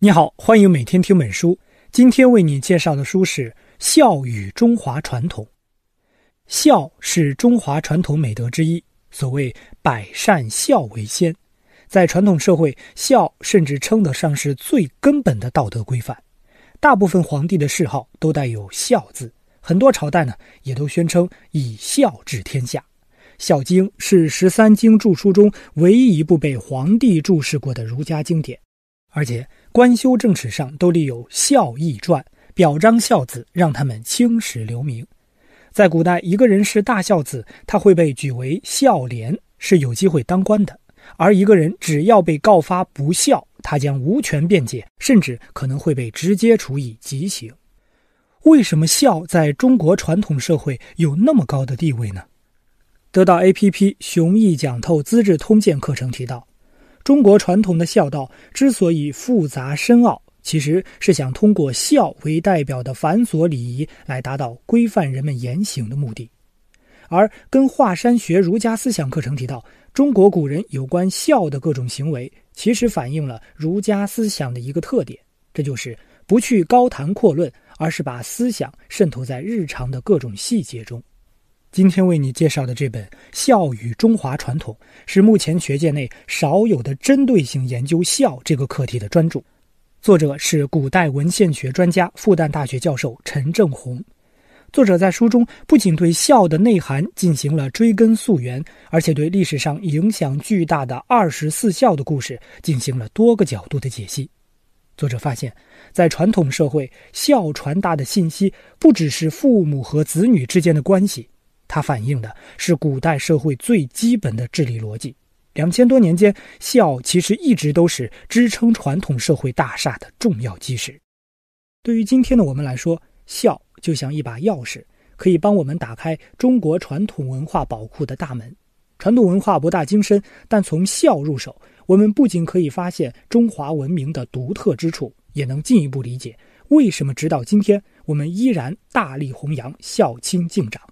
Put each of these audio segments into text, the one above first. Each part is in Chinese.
你好，欢迎每天听本书。今天为你介绍的书是《孝与中华传统》。孝是中华传统美德之一，所谓“百善孝为先”。在传统社会，孝甚至称得上是最根本的道德规范。大部分皇帝的谥号都带有“孝”字，很多朝代呢也都宣称以孝治天下。《孝经》是十三经注书中唯一一部被皇帝注释过的儒家经典。而且，官修正史上都立有孝义传，表彰孝子，让他们青史留名。在古代，一个人是大孝子，他会被举为孝廉，是有机会当官的；而一个人只要被告发不孝，他将无权辩解，甚至可能会被直接处以极刑。为什么孝在中国传统社会有那么高的地位呢？得到 A P P 熊毅讲透《资治通鉴》课程提到。中国传统的孝道之所以复杂深奥，其实是想通过孝为代表的繁琐礼仪来达到规范人们言行的目的。而跟华山学儒家思想课程提到，中国古人有关孝的各种行为，其实反映了儒家思想的一个特点，这就是不去高谈阔论，而是把思想渗透在日常的各种细节中。今天为你介绍的这本《孝与中华传统》，是目前学界内少有的针对性研究孝这个课题的专著。作者是古代文献学专家、复旦大学教授陈正红。作者在书中不仅对孝的内涵进行了追根溯源，而且对历史上影响巨大的二十四孝的故事进行了多个角度的解析。作者发现，在传统社会，孝传达的信息不只是父母和子女之间的关系。它反映的是古代社会最基本的治理逻辑。两千多年间，孝其实一直都是支撑传统社会大厦的重要基石。对于今天的我们来说，孝就像一把钥匙，可以帮我们打开中国传统文化宝库的大门。传统文化博大精深，但从孝入手，我们不仅可以发现中华文明的独特之处，也能进一步理解为什么直到今天，我们依然大力弘扬孝亲敬长。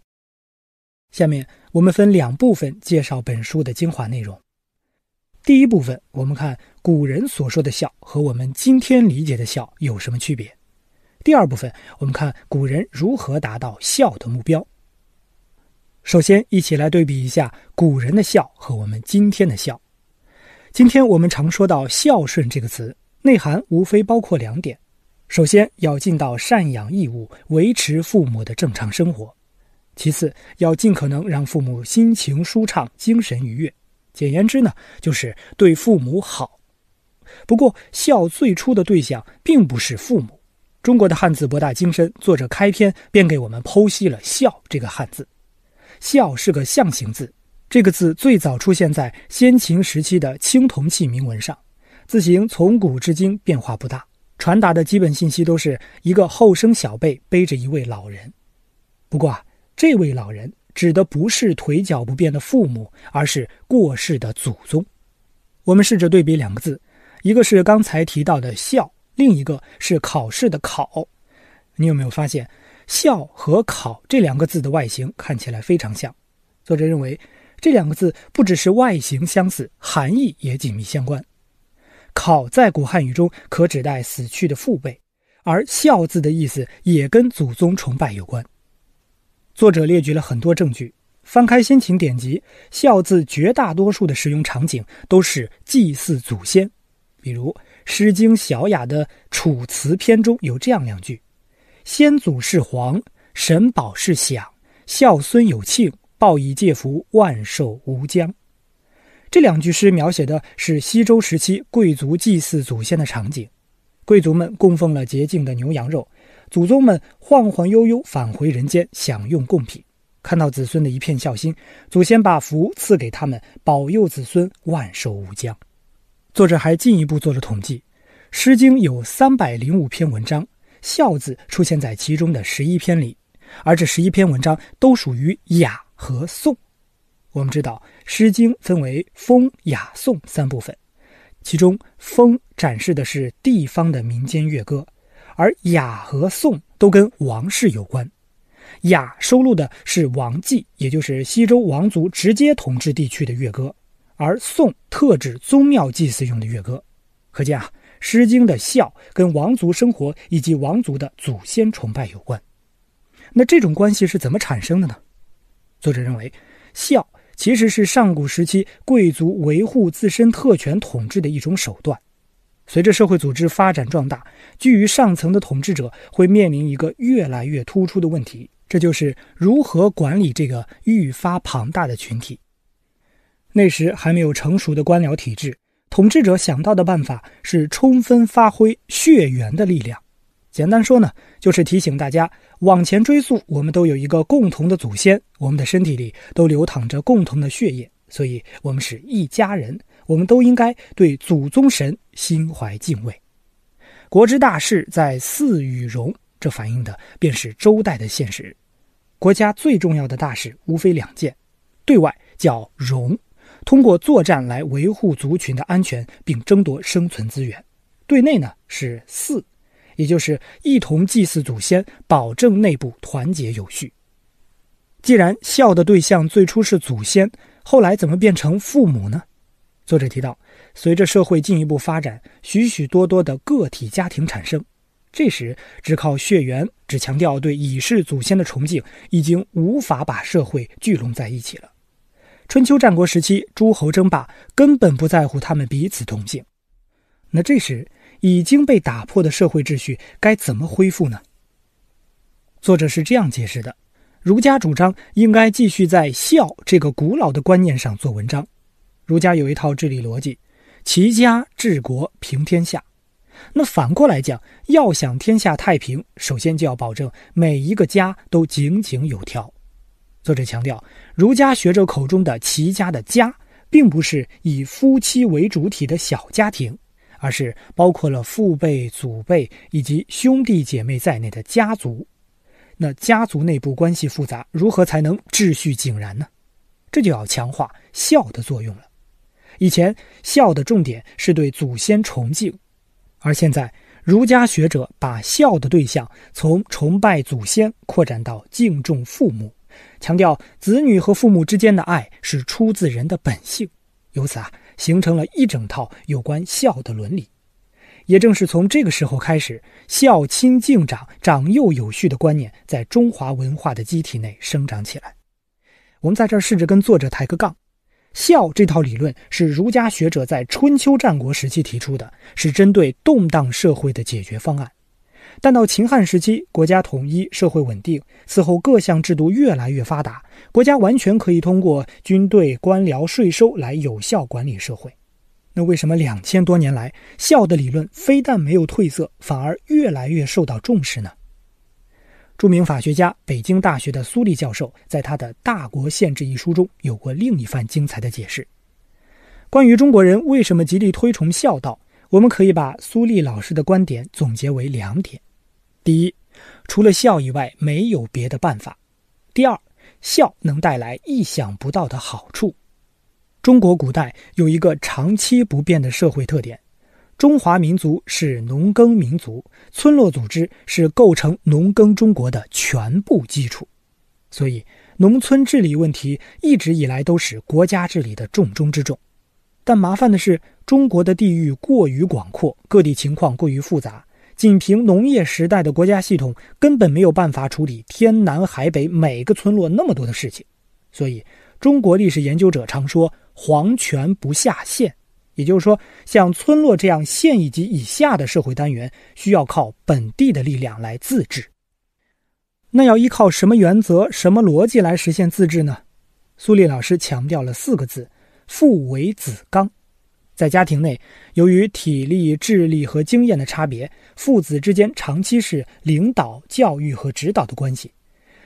下面我们分两部分介绍本书的精华内容。第一部分，我们看古人所说的孝和我们今天理解的孝有什么区别。第二部分，我们看古人如何达到孝的目标。首先，一起来对比一下古人的孝和我们今天的孝。今天我们常说到“孝顺”这个词，内涵无非包括两点：首先要尽到赡养义务，维持父母的正常生活。其次，要尽可能让父母心情舒畅、精神愉悦。简言之呢，就是对父母好。不过，孝最初的对象并不是父母。中国的汉字博大精深，作者开篇便给我们剖析了“孝”这个汉字。孝是个象形字，这个字最早出现在先秦时期的青铜器铭文上，字形从古至今变化不大，传达的基本信息都是一个后生小辈背着一位老人。不过啊。这位老人指的不是腿脚不便的父母，而是过世的祖宗。我们试着对比两个字，一个是刚才提到的“孝”，另一个是考试的“考”。你有没有发现“孝”和“考”这两个字的外形看起来非常像？作者认为，这两个字不只是外形相似，含义也紧密相关。考在古汉语中可指代死去的父辈，而“孝”字的意思也跟祖宗崇拜有关。作者列举了很多证据。翻开先秦典籍，“孝”字绝大多数的使用场景都是祭祀祖先。比如《诗经·小雅》的《楚辞》篇中有这样两句：“先祖是皇，神宝是享，孝孙有庆，报以介福，万寿无疆。”这两句诗描写的是西周时期贵族祭祀祖先的场景，贵族们供奉了洁净的牛羊肉。祖宗们晃晃悠悠返回人间，享用贡品。看到子孙的一片孝心，祖先把福赐给他们，保佑子孙万寿无疆。作者还进一步做了统计，《诗经》有三百零五篇文章，孝字出现在其中的十一篇里，而这十一篇文章都属于雅和颂。我们知道，《诗经》分为风、雅、颂三部分，其中风展示的是地方的民间乐歌。而雅和颂都跟王室有关，雅收录的是王祭，也就是西周王族直接统治地区的乐歌，而颂特指宗庙祭祀用的乐歌。可见啊，《诗经》的“孝”跟王族生活以及王族的祖先崇拜有关。那这种关系是怎么产生的呢？作者认为，“孝”其实是上古时期贵族维护自身特权统治的一种手段。随着社会组织发展壮大，居于上层的统治者会面临一个越来越突出的问题，这就是如何管理这个愈发庞大的群体。那时还没有成熟的官僚体制，统治者想到的办法是充分发挥血缘的力量。简单说呢，就是提醒大家，往前追溯，我们都有一个共同的祖先，我们的身体里都流淌着共同的血液，所以我们是一家人。我们都应该对祖宗神心怀敬畏。国之大事在祀与戎，这反映的便是周代的现实。国家最重要的大事无非两件：对外叫戎，通过作战来维护族群的安全并争夺生存资源；对内呢是祀，也就是一同祭祀祖先，保证内部团结有序。既然孝的对象最初是祖先，后来怎么变成父母呢？作者提到，随着社会进一步发展，许许多多的个体家庭产生，这时只靠血缘、只强调对已逝祖先的崇敬，已经无法把社会聚拢在一起了。春秋战国时期，诸侯争霸，根本不在乎他们彼此同姓。那这时已经被打破的社会秩序该怎么恢复呢？作者是这样解释的：儒家主张应该继续在“孝”这个古老的观念上做文章。儒家有一套治理逻辑，齐家治国平天下。那反过来讲，要想天下太平，首先就要保证每一个家都井井有条。作者强调，儒家学者口中的“齐家”的“家”，并不是以夫妻为主体的小家庭，而是包括了父辈、祖辈以及兄弟姐妹在内的家族。那家族内部关系复杂，如何才能秩序井然呢？这就要强化孝的作用了。以前孝的重点是对祖先崇敬，而现在儒家学者把孝的对象从崇拜祖先扩展到敬重父母，强调子女和父母之间的爱是出自人的本性，由此啊，形成了一整套有关孝的伦理。也正是从这个时候开始，孝亲敬长、长幼有序的观念在中华文化的机体内生长起来。我们在这儿试着跟作者抬个杠。孝这套理论是儒家学者在春秋战国时期提出的，是针对动荡社会的解决方案。但到秦汉时期，国家统一，社会稳定，此后各项制度越来越发达，国家完全可以通过军队、官僚、税收来有效管理社会。那为什么两千多年来，孝的理论非但没有褪色，反而越来越受到重视呢？著名法学家北京大学的苏力教授在他的《大国宪制》一书中，有过另一番精彩的解释。关于中国人为什么极力推崇孝道，我们可以把苏力老师的观点总结为两点：第一，除了孝以外，没有别的办法；第二，孝能带来意想不到的好处。中国古代有一个长期不变的社会特点。中华民族是农耕民族，村落组织是构成农耕中国的全部基础，所以农村治理问题一直以来都是国家治理的重中之重。但麻烦的是，中国的地域过于广阔，各地情况过于复杂，仅凭农业时代的国家系统根本没有办法处理天南海北每个村落那么多的事情。所以，中国历史研究者常说“皇权不下县”。也就是说，像村落这样县一级以下的社会单元，需要靠本地的力量来自治。那要依靠什么原则、什么逻辑来实现自治呢？苏丽老师强调了四个字：父为子纲。在家庭内，由于体力、智力和经验的差别，父子之间长期是领导、教育和指导的关系。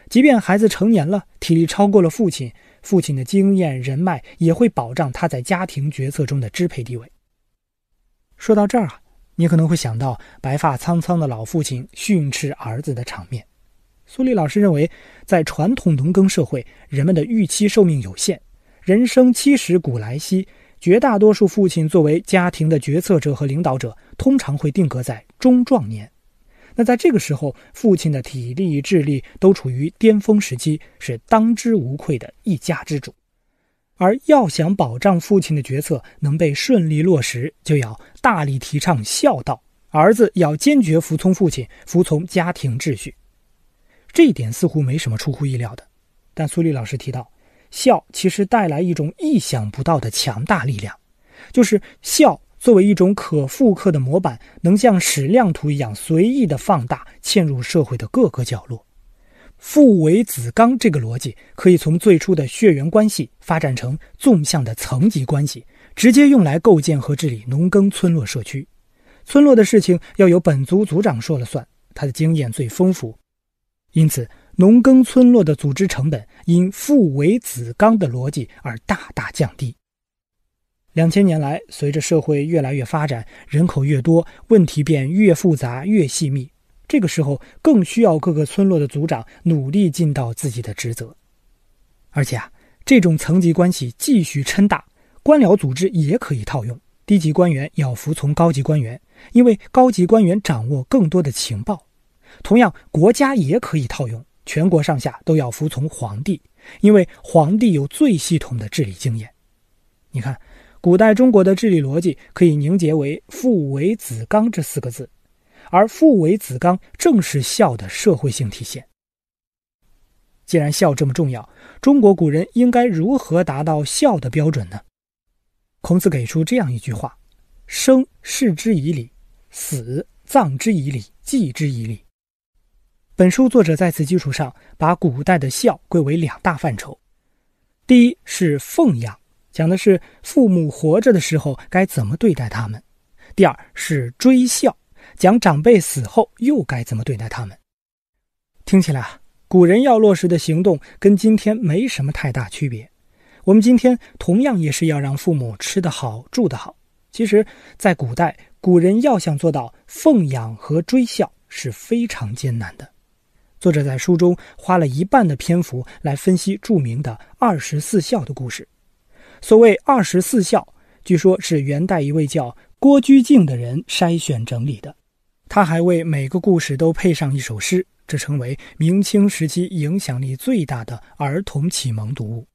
即便孩子成年了，体力超过了父亲。父亲的经验人脉也会保障他在家庭决策中的支配地位。说到这儿啊，你可能会想到白发苍苍的老父亲训斥儿子的场面。苏丽老师认为，在传统农耕社会，人们的预期寿命有限，人生七十古来稀，绝大多数父亲作为家庭的决策者和领导者，通常会定格在中壮年。那在这个时候，父亲的体力、智力都处于巅峰时期，是当之无愧的一家之主。而要想保障父亲的决策能被顺利落实，就要大力提倡孝道，儿子要坚决服从父亲，服从家庭秩序。这一点似乎没什么出乎意料的，但苏立老师提到，孝其实带来一种意想不到的强大力量，就是孝。作为一种可复刻的模板，能像矢量图一样随意的放大，嵌入社会的各个角落。父为子纲这个逻辑，可以从最初的血缘关系发展成纵向的层级关系，直接用来构建和治理农耕村落社区。村落的事情要由本族族长说了算，他的经验最丰富，因此农耕村落的组织成本因父为子纲的逻辑而大大降低。两千年来，随着社会越来越发展，人口越多，问题便越复杂越细密。这个时候，更需要各个村落的族长努力尽到自己的职责。而且啊，这种层级关系继续撑大，官僚组织也可以套用。低级官员要服从高级官员，因为高级官员掌握更多的情报。同样，国家也可以套用，全国上下都要服从皇帝，因为皇帝有最系统的治理经验。你看。古代中国的治理逻辑可以凝结为“父为子纲”这四个字，而“父为子纲”正是孝的社会性体现。既然孝这么重要，中国古人应该如何达到孝的标准呢？孔子给出这样一句话：“生，视之以礼；死，葬之以礼，祭之以礼。”本书作者在此基础上，把古代的孝归为两大范畴：第一是奉养。讲的是父母活着的时候该怎么对待他们，第二是追孝，讲长辈死后又该怎么对待他们。听起来啊，古人要落实的行动跟今天没什么太大区别。我们今天同样也是要让父母吃得好、住得好。其实，在古代，古人要想做到奉养和追孝是非常艰难的。作者在书中花了一半的篇幅来分析著名的二十四孝的故事。所谓二十四孝，据说是元代一位叫郭居敬的人筛选整理的。他还为每个故事都配上一首诗，这成为明清时期影响力最大的儿童启蒙读物。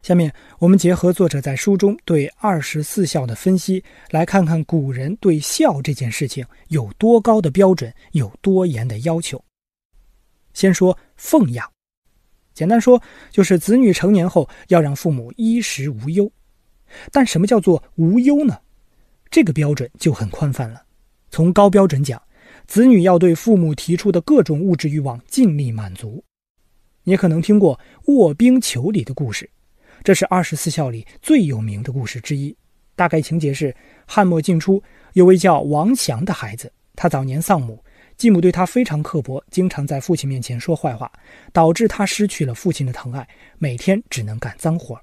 下面我们结合作者在书中对二十四孝的分析，来看看古人对孝这件事情有多高的标准，有多严的要求。先说奉养。简单说，就是子女成年后要让父母衣食无忧。但什么叫做无忧呢？这个标准就很宽泛了。从高标准讲，子女要对父母提出的各种物质欲望尽力满足。你可能听过卧冰求鲤的故事，这是二十四孝里最有名的故事之一。大概情节是：汉末晋初，有位叫王祥的孩子，他早年丧母。继母对他非常刻薄，经常在父亲面前说坏话，导致他失去了父亲的疼爱，每天只能干脏活。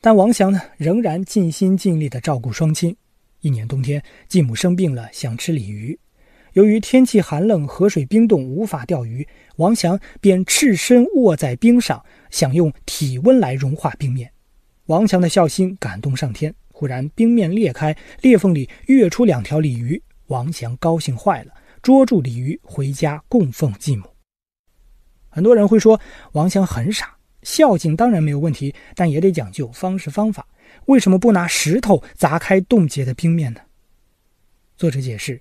但王祥呢，仍然尽心尽力地照顾双亲。一年冬天，继母生病了，想吃鲤鱼。由于天气寒冷，河水冰冻，无法钓鱼，王祥便赤身卧在冰上，想用体温来融化冰面。王祥的孝心感动上天，忽然冰面裂开，裂缝里跃出两条鲤鱼。王祥高兴坏了。捉住鲤鱼回家供奉继母，很多人会说王祥很傻，孝敬当然没有问题，但也得讲究方式方法。为什么不拿石头砸开冻结的冰面呢？作者解释，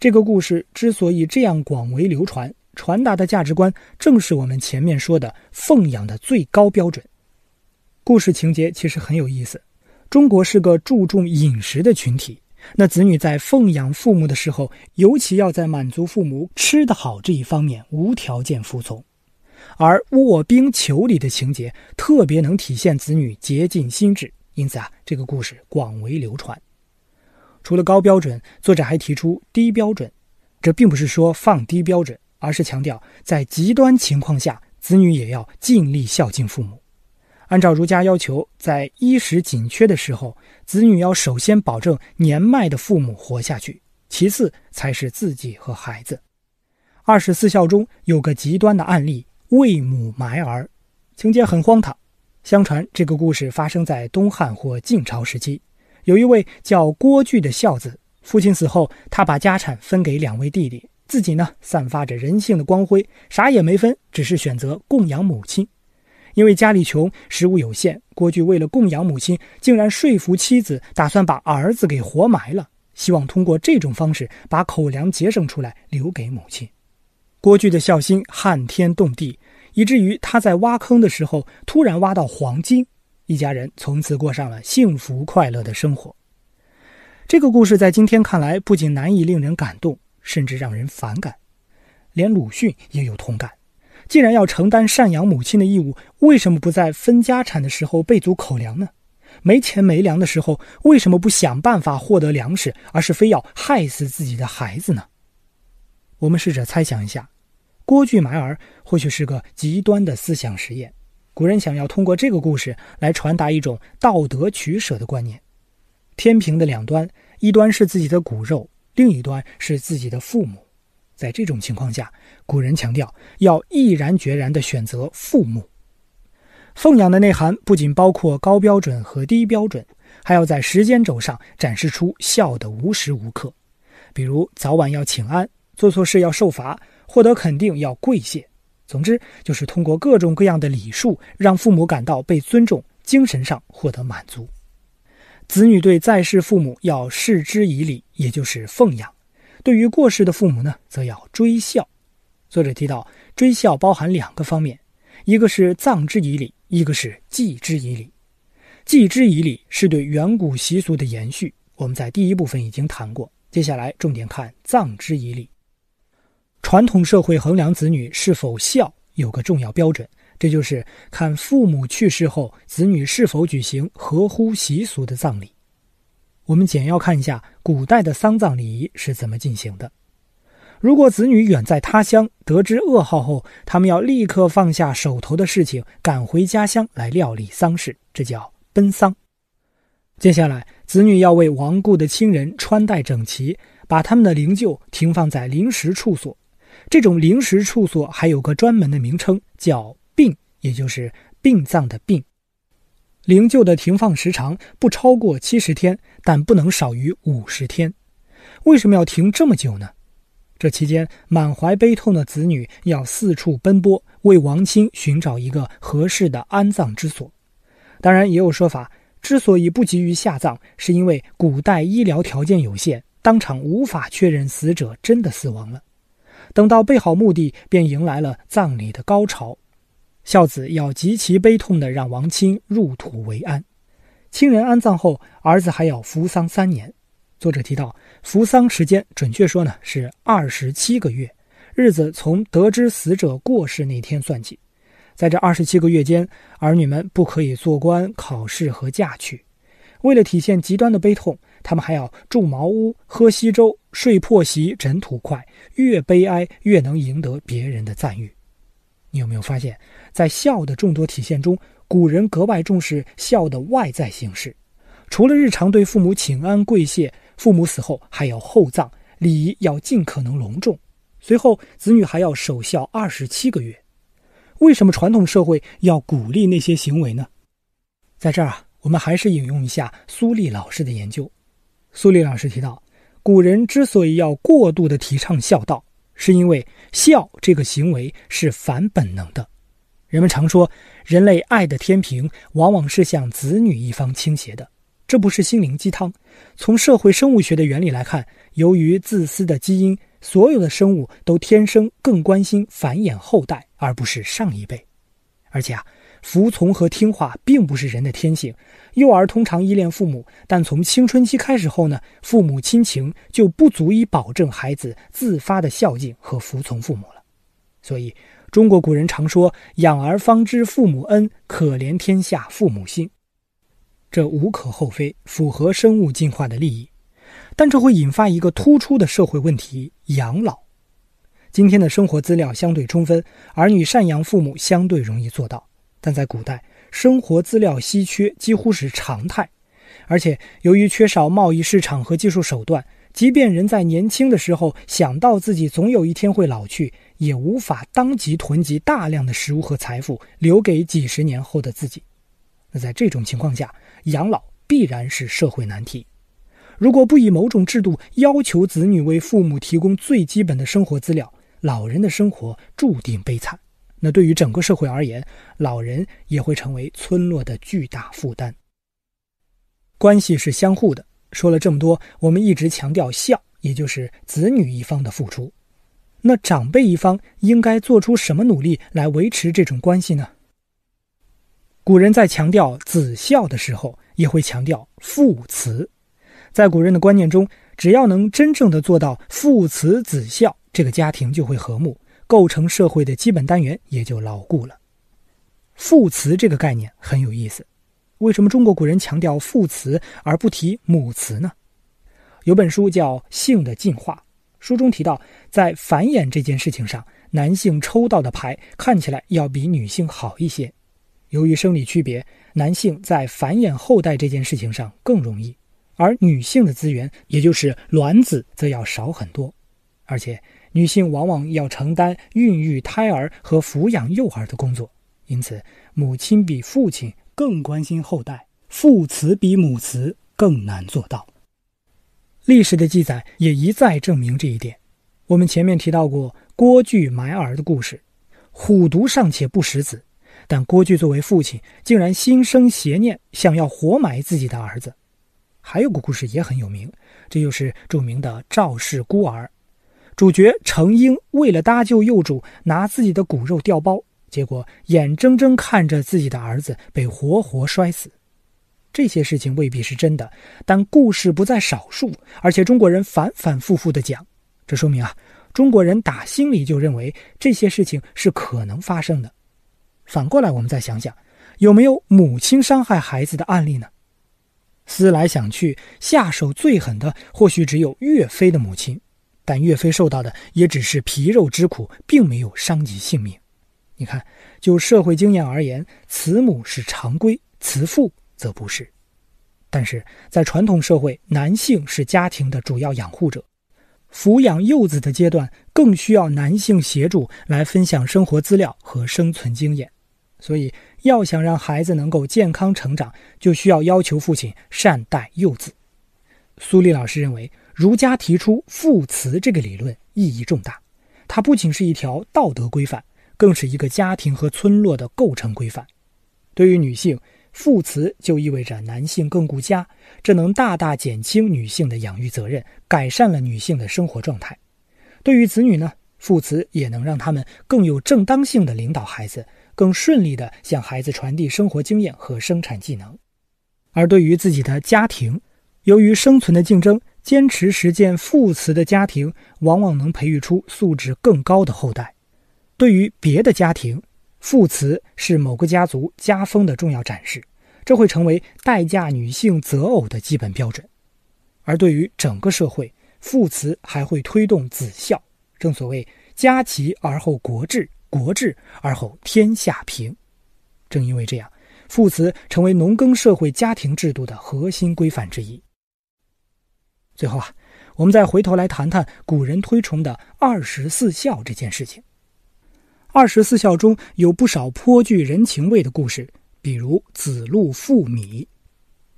这个故事之所以这样广为流传，传达的价值观正是我们前面说的奉养的最高标准。故事情节其实很有意思，中国是个注重饮食的群体。那子女在奉养父母的时候，尤其要在满足父母吃得好这一方面无条件服从。而卧冰求鲤的情节特别能体现子女竭尽心智，因此啊，这个故事广为流传。除了高标准，作者还提出低标准。这并不是说放低标准，而是强调在极端情况下，子女也要尽力孝敬父母。按照儒家要求，在衣食紧缺的时候，子女要首先保证年迈的父母活下去，其次才是自己和孩子。二十四孝中有个极端的案例——为母埋儿，情节很荒唐。相传这个故事发生在东汉或晋朝时期，有一位叫郭巨的孝子，父亲死后，他把家产分给两位弟弟，自己呢散发着人性的光辉，啥也没分，只是选择供养母亲。因为家里穷，食物有限，郭巨为了供养母亲，竟然说服妻子，打算把儿子给活埋了，希望通过这种方式把口粮节省出来留给母亲。郭巨的孝心撼天动地，以至于他在挖坑的时候突然挖到黄金，一家人从此过上了幸福快乐的生活。这个故事在今天看来，不仅难以令人感动，甚至让人反感，连鲁迅也有同感。既然要承担赡养母亲的义务，为什么不在分家产的时候备足口粮呢？没钱没粮的时候，为什么不想办法获得粮食，而是非要害死自己的孩子呢？我们试着猜想一下，郭巨埋儿或许是个极端的思想实验。古人想要通过这个故事来传达一种道德取舍的观念。天平的两端，一端是自己的骨肉，另一端是自己的父母。在这种情况下，古人强调要毅然决然地选择父母。奉养的内涵不仅包括高标准和低标准，还要在时间轴上展示出孝的无时无刻。比如早晚要请安，做错事要受罚，获得肯定要跪谢。总之，就是通过各种各样的礼数，让父母感到被尊重，精神上获得满足。子女对在世父母要视之以礼，也就是奉养。对于过世的父母呢，则要追孝。作者提到，追孝包含两个方面，一个是葬之以礼，一个是祭之以礼。祭之以礼是对远古习俗的延续，我们在第一部分已经谈过。接下来重点看葬之以礼。传统社会衡量子女是否孝，有个重要标准，这就是看父母去世后，子女是否举行合乎习俗的葬礼。我们简要看一下古代的丧葬礼仪是怎么进行的。如果子女远在他乡，得知噩耗后，他们要立刻放下手头的事情，赶回家乡来料理丧事，这叫奔丧。接下来，子女要为亡故的亲人穿戴整齐，把他们的灵柩停放在临时处所。这种临时处所还有个专门的名称，叫“殡”，也就是“殡葬”的“殡”。灵柩的停放时长不超过七十天，但不能少于五十天。为什么要停这么久呢？这期间，满怀悲痛的子女要四处奔波，为亡亲寻找一个合适的安葬之所。当然，也有说法，之所以不急于下葬，是因为古代医疗条件有限，当场无法确认死者真的死亡了。等到备好墓地，便迎来了葬礼的高潮。孝子要极其悲痛地让王亲入土为安，亲人安葬后，儿子还要扶丧三年。作者提到，扶丧时间准确说呢是二十七个月，日子从得知死者过世那天算起。在这二十七个月间，儿女们不可以做官、考试和嫁娶。为了体现极端的悲痛，他们还要住茅屋、喝稀粥、睡破席、枕土块，越悲哀越能赢得别人的赞誉。你有没有发现，在孝的众多体现中，古人格外重视孝的外在形式？除了日常对父母请安跪谢，父母死后还要厚葬，礼仪要尽可能隆重，随后子女还要守孝二十七个月。为什么传统社会要鼓励那些行为呢？在这儿啊，我们还是引用一下苏立老师的研究。苏立老师提到，古人之所以要过度的提倡孝道。是因为孝这个行为是反本能的，人们常说人类爱的天平往往是向子女一方倾斜的，这不是心灵鸡汤。从社会生物学的原理来看，由于自私的基因，所有的生物都天生更关心繁衍后代，而不是上一辈，而且啊。服从和听话并不是人的天性，幼儿通常依恋父母，但从青春期开始后呢，父母亲情就不足以保证孩子自发的孝敬和服从父母了。所以，中国古人常说“养儿方知父母恩，可怜天下父母心”，这无可厚非，符合生物进化的利益，但这会引发一个突出的社会问题——养老。今天的生活资料相对充分，儿女赡养父母相对容易做到。但在古代，生活资料稀缺几乎是常态，而且由于缺少贸易市场和技术手段，即便人在年轻的时候想到自己总有一天会老去，也无法当即囤积大量的食物和财富留给几十年后的自己。那在这种情况下，养老必然是社会难题。如果不以某种制度要求子女为父母提供最基本的生活资料，老人的生活注定悲惨。那对于整个社会而言，老人也会成为村落的巨大负担。关系是相互的。说了这么多，我们一直强调孝，也就是子女一方的付出。那长辈一方应该做出什么努力来维持这种关系呢？古人在强调子孝的时候，也会强调父慈。在古人的观念中，只要能真正的做到父慈子孝，这个家庭就会和睦。构成社会的基本单元也就牢固了。父慈这个概念很有意思，为什么中国古人强调父慈而不提母慈呢？有本书叫《性的进化》，书中提到，在繁衍这件事情上，男性抽到的牌看起来要比女性好一些。由于生理区别，男性在繁衍后代这件事情上更容易，而女性的资源，也就是卵子，则要少很多，而且。女性往往要承担孕育胎儿和抚养幼儿的工作，因此母亲比父亲更关心后代。父慈比母慈更难做到。历史的记载也一再证明这一点。我们前面提到过郭巨埋儿的故事，虎毒尚且不食子，但郭巨作为父亲竟然心生邪念，想要活埋自己的儿子。还有个故事也很有名，这就是著名的赵氏孤儿。主角程英为了搭救幼主，拿自己的骨肉调包，结果眼睁睁看着自己的儿子被活活摔死。这些事情未必是真的，但故事不在少数，而且中国人反反复复地讲，这说明啊，中国人打心里就认为这些事情是可能发生的。反过来，我们再想想，有没有母亲伤害孩子的案例呢？思来想去，下手最狠的或许只有岳飞的母亲。但岳飞受到的也只是皮肉之苦，并没有伤及性命。你看，就社会经验而言，慈母是常规，慈父则不是。但是在传统社会，男性是家庭的主要养护者，抚养幼子的阶段更需要男性协助来分享生活资料和生存经验。所以，要想让孩子能够健康成长，就需要要求父亲善待幼子。苏丽老师认为。儒家提出父慈这个理论意义重大，它不仅是一条道德规范，更是一个家庭和村落的构成规范。对于女性，父慈就意味着男性更顾家，这能大大减轻女性的养育责任，改善了女性的生活状态。对于子女呢，父慈也能让他们更有正当性的领导孩子，更顺利地向孩子传递生活经验和生产技能。而对于自己的家庭，由于生存的竞争，坚持实践父慈的家庭，往往能培育出素质更高的后代。对于别的家庭，父慈是某个家族家风的重要展示，这会成为待嫁女性择偶的基本标准。而对于整个社会，父慈还会推动子孝。正所谓“家齐而后国治，国治而后天下平”。正因为这样，父慈成为农耕社会家庭制度的核心规范之一。最后啊，我们再回头来谈谈古人推崇的二十四孝这件事情。二十四孝中有不少颇具人情味的故事，比如子路负米。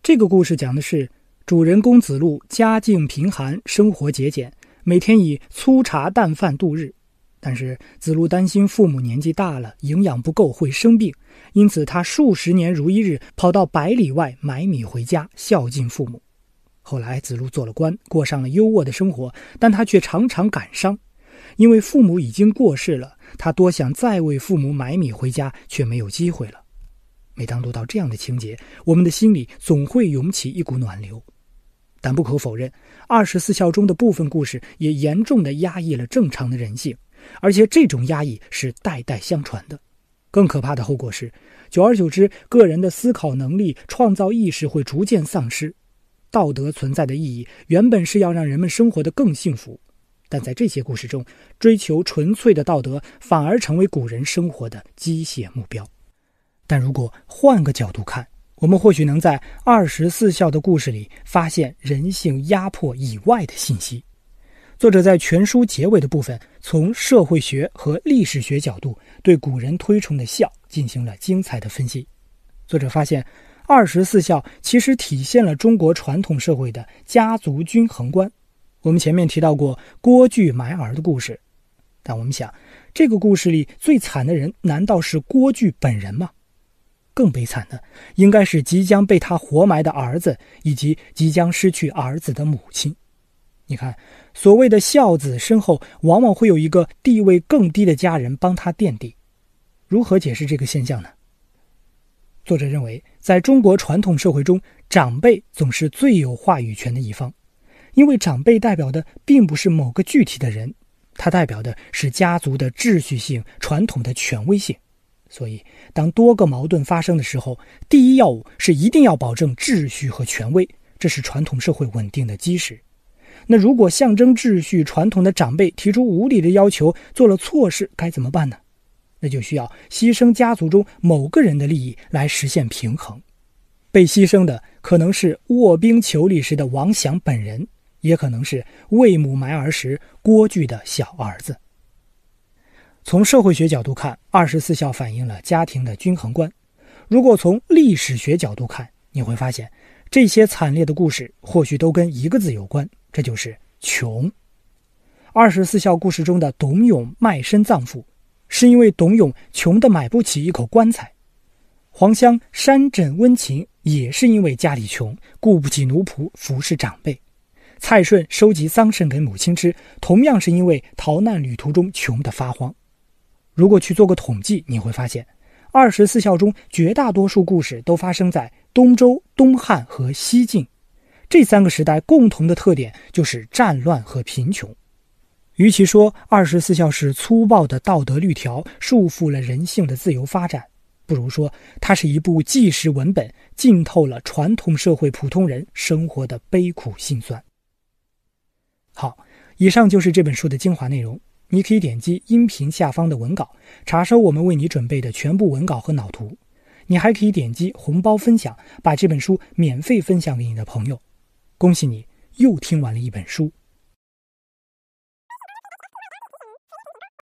这个故事讲的是主人公子路家境贫寒，生活节俭，每天以粗茶淡饭度日。但是子路担心父母年纪大了，营养不够会生病，因此他数十年如一日，跑到百里外买米回家孝敬父母。后来，子路做了官，过上了优渥的生活，但他却常常感伤，因为父母已经过世了。他多想再为父母买米回家，却没有机会了。每当读到这样的情节，我们的心里总会涌起一股暖流。但不可否认，二十四孝中的部分故事也严重的压抑了正常的人性，而且这种压抑是代代相传的。更可怕的后果是，久而久之，个人的思考能力、创造意识会逐渐丧失。道德存在的意义原本是要让人们生活得更幸福，但在这些故事中，追求纯粹的道德反而成为古人生活的机械目标。但如果换个角度看，我们或许能在二十四孝的故事里发现人性压迫以外的信息。作者在全书结尾的部分，从社会学和历史学角度对古人推崇的孝进行了精彩的分析。作者发现。二十四孝其实体现了中国传统社会的家族均衡观。我们前面提到过郭巨埋儿的故事，但我们想，这个故事里最惨的人难道是郭巨本人吗？更悲惨的应该是即将被他活埋的儿子，以及即将失去儿子的母亲。你看，所谓的孝子身后往往会有一个地位更低的家人帮他垫底，如何解释这个现象呢？作者认为，在中国传统社会中，长辈总是最有话语权的一方，因为长辈代表的并不是某个具体的人，他代表的是家族的秩序性、传统的权威性。所以，当多个矛盾发生的时候，第一要务是一定要保证秩序和权威，这是传统社会稳定的基石。那如果象征秩序传统的长辈提出无理的要求，做了错事，该怎么办呢？那就需要牺牲家族中某个人的利益来实现平衡，被牺牲的可能是卧冰求鲤时的王祥本人，也可能是为母埋儿时郭巨的小儿子。从社会学角度看，二十四孝反映了家庭的均衡观；如果从历史学角度看，你会发现这些惨烈的故事或许都跟一个字有关，这就是“穷”。二十四孝故事中的董永卖身葬父。是因为董永穷得买不起一口棺材，黄香山枕温情，也是因为家里穷，雇不起奴仆服侍长辈。蔡顺收集桑葚给母亲吃，同样是因为逃难旅途中穷得发慌。如果去做个统计，你会发现，二十四孝中绝大多数故事都发生在东周、东汉和西晋这三个时代，共同的特点就是战乱和贫穷。与其说《二十四孝》是粗暴的道德律条束缚了人性的自由发展，不如说它是一部纪实文本，浸透了传统社会普通人生活的悲苦辛酸。好，以上就是这本书的精华内容。你可以点击音频下方的文稿，查收我们为你准备的全部文稿和脑图。你还可以点击红包分享，把这本书免费分享给你的朋友。恭喜你又听完了一本书。